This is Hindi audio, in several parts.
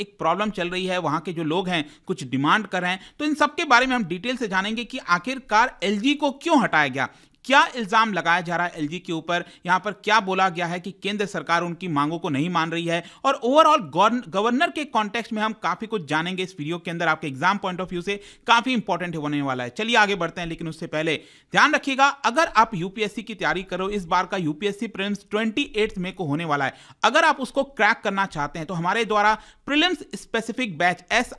एक प्रॉब्लम चल रही है वहां के जो लोग हैं कुछ डिमांड कर रहे हैं तो इन सबके बारे में हम डिटेल से जानेंगे कि आखिरकार एल को क्यों हटाया गया क्या इल्ज़ाम लगाया जा रहा है एलजी के ऊपर यहां पर क्या बोला गया है कि केंद्र सरकार उनकी मांगों को नहीं मान रही है और ओवरऑल गवर्नर के कॉन्टेक्स्ट में हम काफ़ी कुछ जानेंगे इस वीडियो के अंदर आपके एग्जाम पॉइंट ऑफ व्यू से काफ़ी इंपॉर्टेंट होने वाला है चलिए आगे बढ़ते हैं लेकिन उससे पहले ध्यान रखिएगा अगर आप यूपीएससी की तैयारी करो इस बार का यूपीएससी प्रिलिम्स ट्वेंटी मई को होने वाला है अगर आप उसको क्रैक करना चाहते हैं तो हमारे द्वारा prelims specific batch S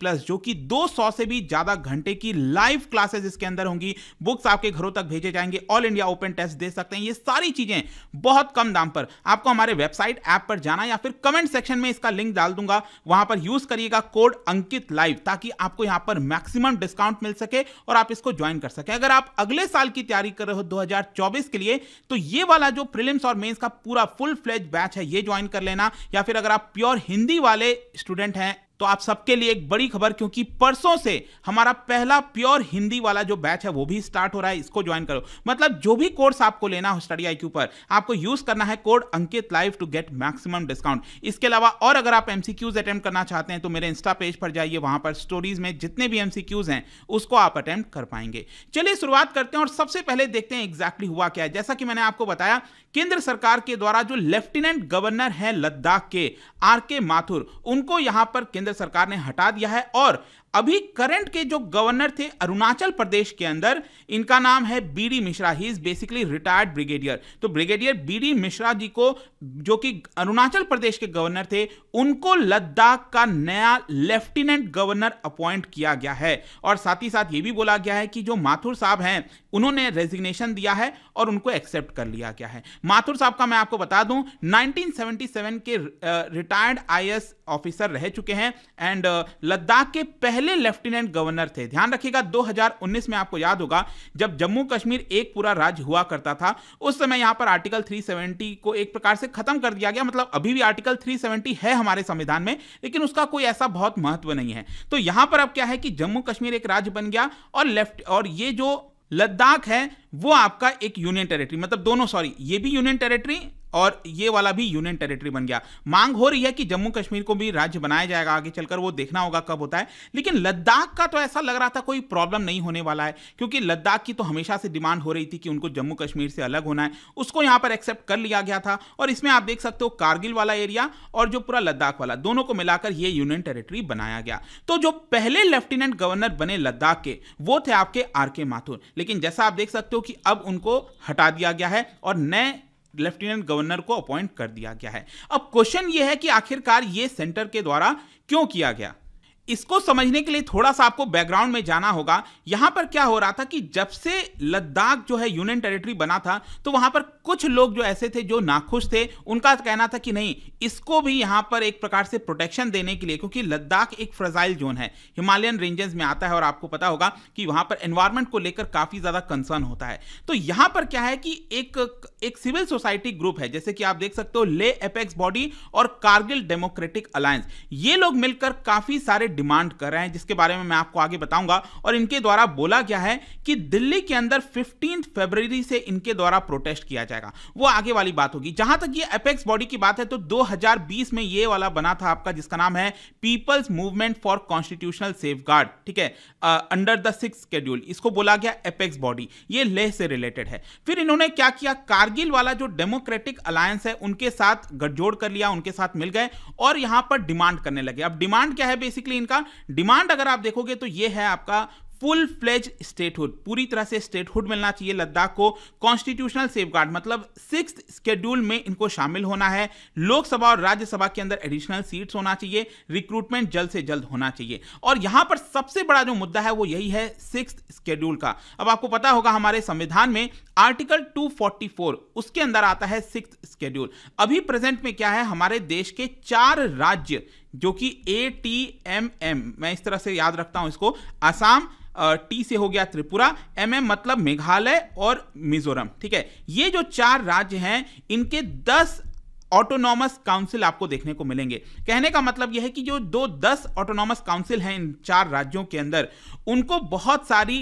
plus जो कि दो से भी ज़्यादा घंटे की लाइव क्लासेस इसके अंदर होंगी बुक्स आपके घरों तक भेजे जाएंगे जाएंगे ऑल इंडिया ओपन टेस्ट दे सकते हैं ये सारी चीजें बहुत कम दाम पर आपको हमारे वेबसाइट ऐप पर जाना या फिर कमेंट सेक्शन में इसका लिंक डाल दूंगा वहां पर यूज करिएगा कोड अंकित लाइव ताकि आपको यहां पर मैक्सिमम डिस्काउंट मिल सके और आप इसको ज्वाइन कर सके अगर आप अगले साल की तैयारी कर रहे हो 2024 के लिए तो ये वाला जो प्रिलिम्स और मेंस का पूरा फुल फ्लेज बैच है ये ज्वाइन कर लेना या फिर अगर आप प्योर हिंदी वाले स्टूडेंट हैं तो आप सबके लिए एक बड़ी खबर क्योंकि परसों से हमारा पहला प्योर हिंदी वाला जो बैच है वो भी स्टार्ट हो रहा है इसको ज्वाइन करो मतलब जो भी कोर्स आपको लेना हो स्टडी आई पर आपको यूज करना है code Ankit live to get maximum discount इसके अलावा और अगर आप एमसीक्यूज अटेम्प्ट करना चाहते हैं तो मेरे इंस्टा पेज पर जाइए वहां पर स्टोरीज में जितने भी एमसीक्यूज हैं उसको आप अटेम्प्ट कर पाएंगे चलिए शुरुआत करते हैं और सबसे पहले देखते हैं एग्जैक्टली हुआ क्या है जैसा कि मैंने आपको बताया केंद्र सरकार के द्वारा जो लेफ्टिनेंट गवर्नर है लद्दाख के आर के माथुर उनको यहां पर केंद्र केंद्र सरकार ने हटा दिया है और अभी करंट के जो गवर्नर थे अरुणाचल प्रदेश के अंदर इनका नाम है B D Mishra he is basically retired brigadier तो ब्रिगेडियर बीडी मिश्रा जी को जो कि अरुणाचल प्रदेश के गवर्नर थे उनको लद्दाख का नया लेफ्टिनेंट गवर्नर अपॉइंट किया गया है और साथ ही साथ ये भी बोला गया है कि जो माथुर साहब हैं उन्होंने रेजिग्नेशन दिया है और उनको एक्सेप्ट कर लिया गया है माथुर साहब का मैं आपको बता दूं 1977 के रिटायर्ड आईएएस ऑफिसर रह चुके हैं एंड लद्दाख के पहले पहले लेफ्टिनेंट गवर्नर थे ध्यान रखिएगा 2019 में आपको याद होगा जब जम्मू कश्मीर एक पूरा राज्य हुआ करता था उस समय यहां पर आर्टिकल 370 को एक प्रकार से खत्म कर दिया गया मतलब अभी भी आर्टिकल 370 है हमारे संविधान में लेकिन उसका कोई ऐसा बहुत महत्व नहीं है तो यहां पर अब क्या है कि जम्मू कश्मीर एक राज्य बन गया और लेफ्ट और ये जो लद्दाख है वो आपका एक यूनियन टेरिटरी मतलब दोनों सॉरी ये भी यूनियन टेरिटरी और ये वाला भी यूनियन टेरिटरी बन गया मांग हो रही है कि जम्मू कश्मीर को भी राज्य बनाया जाएगा आगे चलकर वो देखना होगा कब होता है लेकिन लद्दाख का तो ऐसा लग रहा था कोई प्रॉब्लम नहीं होने वाला है क्योंकि लद्दाख की तो हमेशा से डिमांड हो रही थी कि उनको जम्मू कश्मीर से अलग होना है उसको यहाँ पर एक्सेप्ट कर लिया गया था और इसमें आप देख सकते हो कारगिल वाला एरिया और जो पूरा लद्दाख वाला दोनों को मिलाकर ये यूनियन टेरिटरी बनाया गया तो जो पहले लेफ्टिनेंट गवर्नर बने लद्दाख के वो थे आपके आर के माथुर लेकिन जैसा आप देख सकते हो कि अब उनको हटा दिया गया है और नए लेफ्टिनेंट गवर्नर को अपॉइंट कर दिया गया है अब क्वेश्चन यह है कि आखिरकार ये सेंटर के द्वारा क्यों किया गया इसको समझने के लिए थोड़ा सा आपको बैकग्राउंड में जाना होगा यहां पर क्या हो रहा था कि जब से लद्दाख जो है यूनियन टेरिटरी बना था तो वहां पर कुछ लोग जो ऐसे थे जो नाखुश थे उनका कहना था कि नहीं इसको भी यहां पर एक प्रकार से प्रोटेक्शन देने के लिए क्योंकि लद्दाख एक फ्रजाइल जोन है हिमालयन रेंजेस में आता है और आपको पता होगा कि वहां पर एनवायरमेंट को लेकर काफ़ी ज़्यादा कंसर्न होता है तो यहां पर क्या है कि एक एक सिविल सोसाइटी ग्रुप है जैसे कि आप देख सकते हो ले एपेक्स बॉडी और कारगिल डेमोक्रेटिक अलायंस ये लोग मिलकर काफ़ी सारे डिमांड कर रहे हैं जिसके बारे में मैं आपको आगे बताऊंगा और इनके द्वारा बोला गया है कि दिल्ली के अंदर फिफ्टींथ फेबररी से इनके द्वारा प्रोटेस्ट किया जाएगा वो आगे वाली बात होगी जहां तक ये अपेक्स बॉडी की बात है तो 2020 में ये वाला बना था आपका जिसका नाम है people's movement for constitutional safe ठीक है अंडर द सिक्स स्केड्यूल इसको बोला गया अपेक्स बॉडी ये लेह से रिलेटेड है फिर इन्होंने क्या किया कारगिल वाला जो डेमोक्रेटिक अलायंस है उनके साथ गठजोड़ कर लिया उनके साथ मिल गए और यहां पर डिमांड करने लगे अब डिमांड क्या है बेसिकली इनका डिमांड अगर आप देखोगे तो ये है आपका फुल फ्लेज स्टेटहुड पूरी तरह से स्टेटहुड मिलना चाहिए लद्दाख को कॉन्स्टिट्यूशनल सेफ मतलब सिक्स स्केड्यूल में इनको शामिल होना है लोकसभा और राज्यसभा के अंदर एडिशनल सीट्स होना चाहिए रिक्रूटमेंट जल्द से जल्द होना चाहिए और यहां पर सबसे बड़ा जो मुद्दा है वो यही है सिक्स स्केड्यूल का अब आपको पता होगा हमारे संविधान में आर्टिकल टू उसके अंदर आता है सिक्स स्केड्यूल अभी प्रेजेंट में क्या है हमारे देश के चार राज्य जो कि ए टी एम एम मैं इस तरह से याद रखता हूं इसको आसाम टी से हो गया त्रिपुरा एम एम मतलब मेघालय और मिजोरम ठीक है ये जो चार राज्य हैं इनके दस ऑटोनॉमस काउंसिल आपको देखने को मिलेंगे कहने का मतलब यह है कि जो दो दस ऑटोनॉमस काउंसिल हैं इन चार राज्यों के अंदर उनको बहुत सारी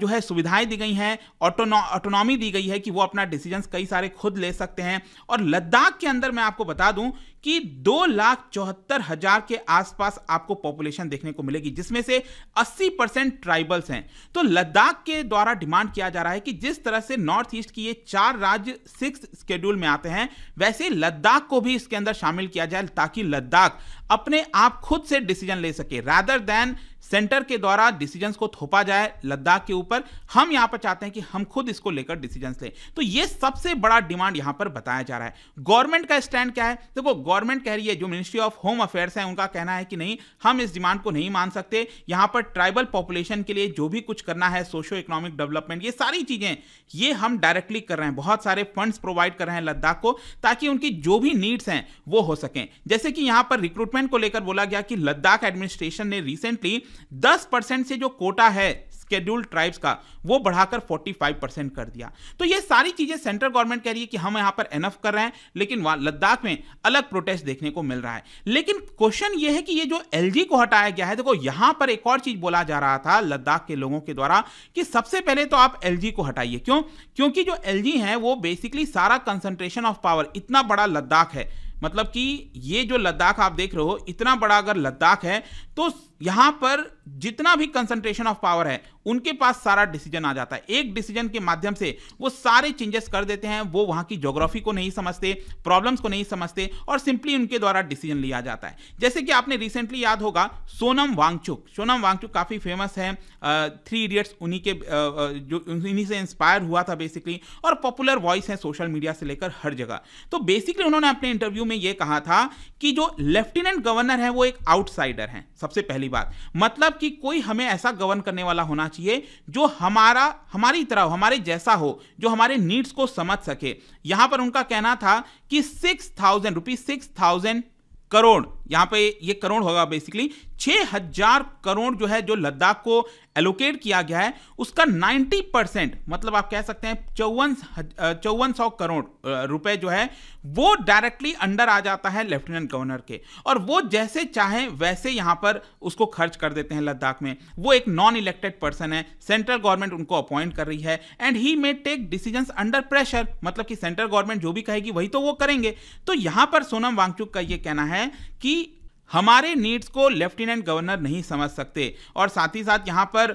जो है सुविधाएं दी गई हैं ऑटोनॉमी दी गई है कि वो अपना डिसीजंस कई सारे खुद ले सकते हैं और लद्दाख के अंदर मैं आपको बता दूं कि दो लाख चौहत्तर हजार के आसपास आपको पॉपुलेशन देखने को मिलेगी जिसमें से 80 परसेंट ट्राइबल्स हैं तो लद्दाख के द्वारा डिमांड किया जा रहा है कि जिस तरह से नॉर्थ ईस्ट की ये चार राज्य सिक्स स्केड्यूल में आते हैं वैसे लद्दाख को भी इसके अंदर शामिल किया जाए ताकि लद्दाख अपने आप खुद से डिसीजन ले सके रादर देन सेंटर के द्वारा डिसीजंस को थोपा जाए लद्दाख के ऊपर हम यहाँ पर चाहते हैं कि हम खुद इसको लेकर डिसीजंस लें तो ये सबसे बड़ा डिमांड यहाँ पर बताया जा रहा है गवर्नमेंट का स्टैंड क्या है देखो गवर्नमेंट कह रही है जो मिनिस्ट्री ऑफ होम अफेयर्स है उनका कहना है कि नहीं हम इस डिमांड को नहीं मान सकते यहाँ पर ट्राइबल पॉपुलेशन के लिए जो भी कुछ करना है सोशो इकोनॉमिक डेवलपमेंट ये सारी चीज़ें ये हम डायरेक्टली कर रहे हैं बहुत सारे फंड्स प्रोवाइड कर रहे हैं लद्दाख को ताकि उनकी जो भी नीड्स हैं वो हो सकें जैसे कि यहाँ पर रिक्रूटमेंट को लेकर बोला गया कि लद्दाख एडमिनिस्ट्रेशन ने रिसेंटली 10 परसेंट से जो कोटा है शेड्यूल्ड ट्राइब्स का वो बढ़ाकर 45 परसेंट कर दिया तो ये सारी चीजें सेंट्रल गवर्नमेंट कह रही है कि हम यहां पर एनफ कर रहे हैं लेकिन वहां लद्दाख में अलग प्रोटेस्ट देखने को मिल रहा है लेकिन क्वेश्चन ये है कि ये जो एल को हटाया गया है देखो यहां पर एक और चीज बोला जा रहा था लद्दाख के लोगों के द्वारा कि सबसे पहले तो आप एल को हटाइए क्यों क्योंकि जो एल है वो बेसिकली सारा कंसंट्रेशन ऑफ पावर इतना बड़ा लद्दाख है मतलब कि ये जो लद्दाख आप देख रहे हो इतना बड़ा अगर लद्दाख है तो यहाँ पर जितना भी कंसंट्रेशन ऑफ पावर है उनके पास सारा डिसीजन आ जाता है एक डिसीजन के माध्यम से वो सारे चेंजेस कर देते हैं वो वहां की जोग्राफी को नहीं समझते प्रॉब्लम्स को नहीं समझते और सिंपली उनके द्वारा डिसीजन लिया जाता है जैसे कि आपने रिसेंटली याद होगा सोनम वांगचुक सोनम वांगचुक काफ़ी फेमस है थ्री इडियट्स उन्हीं के जो उन्हीं से इंस्पायर हुआ था बेसिकली और पॉपुलर वॉइस है सोशल मीडिया से लेकर हर जगह तो बेसिकली उन्होंने अपने इंटरव्यू में यह कहा था कि जो लेफ्टिनेंट गवर्नर है वो एक आउटसाइडर है सबसे पहली बात मतलब मतलब कि कोई हमें ऐसा गवर्न करने वाला होना चाहिए जो हमारा हमारी तरह हमारे जैसा हो जो हमारे नीड्स को समझ सके यहां पर उनका कहना था कि six thousand rupees six thousand crore यहां पे ये करोड़ होगा बेसिकली छह हजार करोड़ जो है जो लद्दाख को एलोकेट किया गया है उसका 90 परसेंट मतलब आप कह सकते हैं चौवन चौवन सौ करोड़ रुपए जो है वो डायरेक्टली अंडर आ जाता है लेफ्टिनेंट गवर्नर के और वो जैसे चाहे वैसे यहां पर उसको खर्च कर देते हैं लद्दाख में वो एक नॉन इलेक्टेड पर्सन है सेंट्रल गवर्नमेंट उनको अपॉइंट कर रही है and he may take decision under pressure मतलब कि सेंट्रल गवर्नमेंट जो भी कहेगी वही तो वो करेंगे तो यहां पर सोनम वांगचुक का ये कहना है कि हमारे नीड्स को लेफ्टिनेंट गवर्नर नहीं समझ सकते और साथ ही साथ यहाँ पर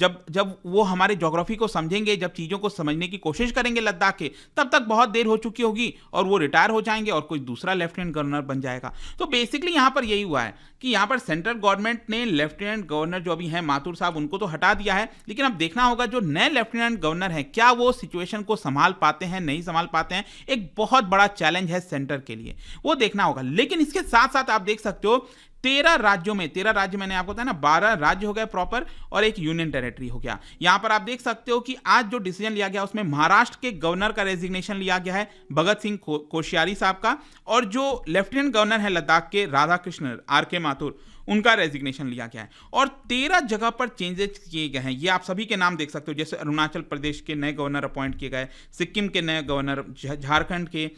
जब जब वो हमारे जोग्राफी को समझेंगे जब चीज़ों को समझने की कोशिश करेंगे लद्दाख के तब तक बहुत देर हो चुकी होगी और वो रिटायर हो जाएंगे और कोई दूसरा लेफ्टिनेंट गवर्नर बन जाएगा तो बेसिकली यहाँ पर यही हुआ है कि यहाँ पर सेंट्रल गवर्नमेंट ने लेफ्टिनेंट गवर्नर जो अभी हैं माथुर साहब उनको तो हटा दिया है लेकिन अब देखना होगा जो नए लेफ्टिनेंट गवर्नर हैं क्या वो सिचुएशन को संभाल पाते हैं नहीं संभाल पाते हैं एक बहुत बड़ा चैलेंज है सेंटर के लिए वो देखना होगा लेकिन इसके साथ साथ आप देख सकते constatou तेरह राज्यों में तेरह राज्य मैंने आपको बताया ना बारह राज्य हो गए प्रॉपर और एक यूनियन टेरेटरी हो गया यहां पर आप देख सकते हो कि आज जो डिसीजन लिया गया उसमें महाराष्ट्र के गवर्नर का रेजिग्नेशन लिया गया है भगत सिंह को, कोश्यारी साहब का और जो लेफ्टिनेंट गवर्नर है लद्दाख के राधा कृष्ण आर के माथुर उनका रेजिग्नेशन लिया गया है और तेरह जगह पर चेंजेस किए गए हैं ये आप सभी के नाम देख सकते हो जैसे अरुणाचल प्रदेश के नए गवर्नर अपॉइंट किए गए सिक्किम के नए गवर्नर झारखंड के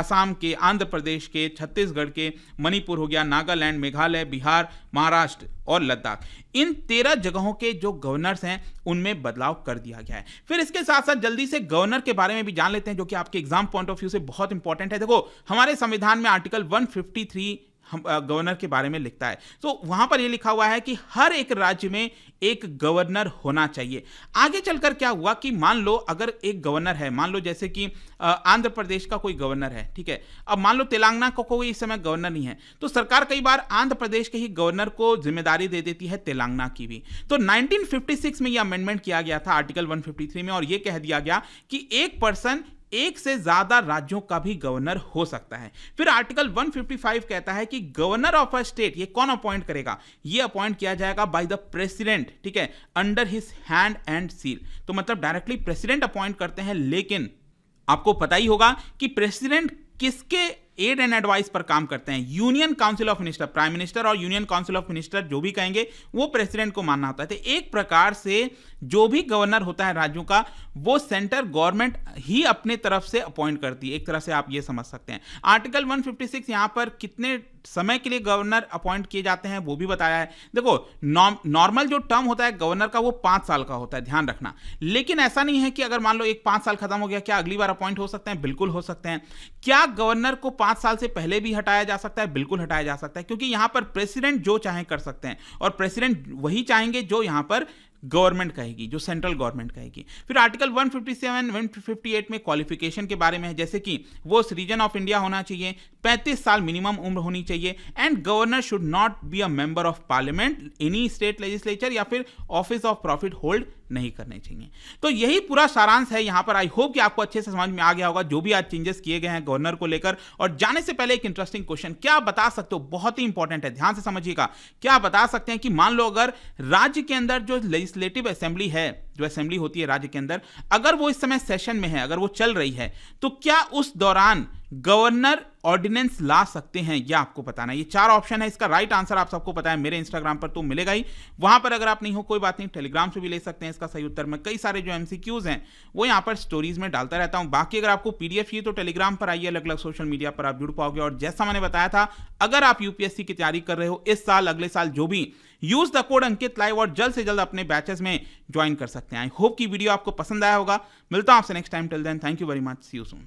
असम के आंध्र प्रदेश के छत्तीसगढ़ के मणिपुर हो गया नागालैंड मेघालय मेघालय बिहार महाराष्ट्र और लद्दाख इन तेरह जगहों के जो गवर्नर्स हैं उनमें बदलाव कर दिया गया है फिर इसके साथ साथ जल्दी से गवर्नर के बारे में भी जान लेते हैं जो कि आपके एग्जाम पॉइंट ऑफ व्यू से बहुत इंपॉर्टेंट है देखो हमारे संविधान में आर्टिकल 153 हम गवर्नर के बारे में लिखता है तो वहां पर ये लिखा हुआ है कि हर एक राज्य में एक गवर्नर होना चाहिए आगे चलकर क्या हुआ कि मान लो अगर एक गवर्नर है मान लो जैसे कि आंध्र प्रदेश का कोई गवर्नर है ठीक है अब मान लो तेलंगाना का को कोई इस समय गवर्नर नहीं है तो सरकार कई बार आंध्र प्रदेश के ही गवर्नर को जिम्मेदारी दे देती है तेलंगाना की भी तो 1956 में यह अमेंडमेंट किया गया था आर्टिकल 153 में और यह कह दिया गया कि एक पर्सन एक से ज्यादा राज्यों का भी गवर्नर हो सकता है फिर आर्टिकल 155 कहता है कि गवर्नर ऑफ अ स्टेट ये कौन अपॉइंट करेगा ये अपॉइंट किया जाएगा बाय द प्रेसिडेंट ठीक है under his hand and seal तो मतलब डायरेक्टली प्रेसिडेंट अपॉइंट करते हैं लेकिन आपको पता ही होगा कि प्रेसिडेंट किसके एड एंड एडवाइस पर काम करते हैं union council of minister prime minister और यूनियन काउंसिल ऑफ मिनिस्टर जो भी कहेंगे वो प्रेसिडेंट को मानना होता है तो एक प्रकार से जो भी गवर्नर होता है राज्यों का वो सेंटर गवर्नमेंट ही अपने तरफ से अपॉइंट करती है एक तरह से आप ये समझ सकते हैं आर्टिकल 156 यहां पर कितने समय के लिए गवर्नर अपॉइंट किए जाते हैं वो भी बताया है देखो नॉर्मल जो टर्म होता है गवर्नर का वो पांच साल का होता है ध्यान रखना लेकिन ऐसा नहीं है कि अगर मान लो एक पांच साल खत्म हो गया क्या अगली बार अपॉइंट हो सकते हैं बिल्कुल हो सकते हैं क्या गवर्नर को पांच साल से पहले भी हटाया जा सकता है बिल्कुल हटाया जा सकता है क्योंकि यहां पर प्रेसिडेंट जो चाहे कर सकते हैं और प्रेसिडेंट वही चाहेंगे जो यहां पर गवर्नमेंट कहेगी जो सेंट्रल गवर्नमेंट कहेगी फिर आर्टिकल 157 158 में क्वालिफिकेशन के बारे में है जैसे कि वो सिटीजन ऑफ इंडिया होना चाहिए 35 साल मिनिमम उम्र होनी चाहिए and governor should not be a member of parliament any state legislature या फिर ऑफिस ऑफ प्रॉफिट होल्ड नहीं करने चाहिए तो यही पूरा सारांश है यहां पर आई होप कि आपको अच्छे से समझ में आ गया होगा जो भी आज चेंजेस किए गए हैं गवर्नर को लेकर और जाने से पहले एक इंटरेस्टिंग क्वेश्चन क्या बता सकते हो बहुत ही इंपॉर्टेंट है ध्यान से समझिएगा क्या बता सकते हैं कि मान लो अगर राज्य के अंदर जो लेजिस्लेटिव असेंबली है जो असेंबली होती है राज्य के अंदर अगर वो इस समय सेशन में है अगर वो चल रही है तो क्या उस दौरान गवर्नर ऑर्डिनेंस ला सकते हैं यह आपको बताना ये चार ऑप्शन है इसका राइट आंसर आप सबको पता है मेरे इंस्टाग्राम पर तो मिलेगा ही वहां पर अगर आप नहीं हो कोई बात नहीं टेलीग्राम से भी ले सकते हैं इसका सही उत्तर में कई सारे जो एमसीक्यूज हैं वो यहां पर स्टोरीज में डालता रहता हूं बाकी अगर आपको पीडीएफ चाहिए तो टेलीग्राम पर आइए अलग अलग सोशल मीडिया पर आप जुड़ पाओगे और जैसा मैंने बताया था अगर आप यूपीएससी की तैयारी कर रहे हो इस साल अगले साल जो भी use the code Ankit live और जल्द से जल्द अपने बैचेस में ज्वाइन कर सकते हैं आई होप की वीडियो आपको पसंद आया होगा मिलता हूं आपसे next time till then thank you very much see you soon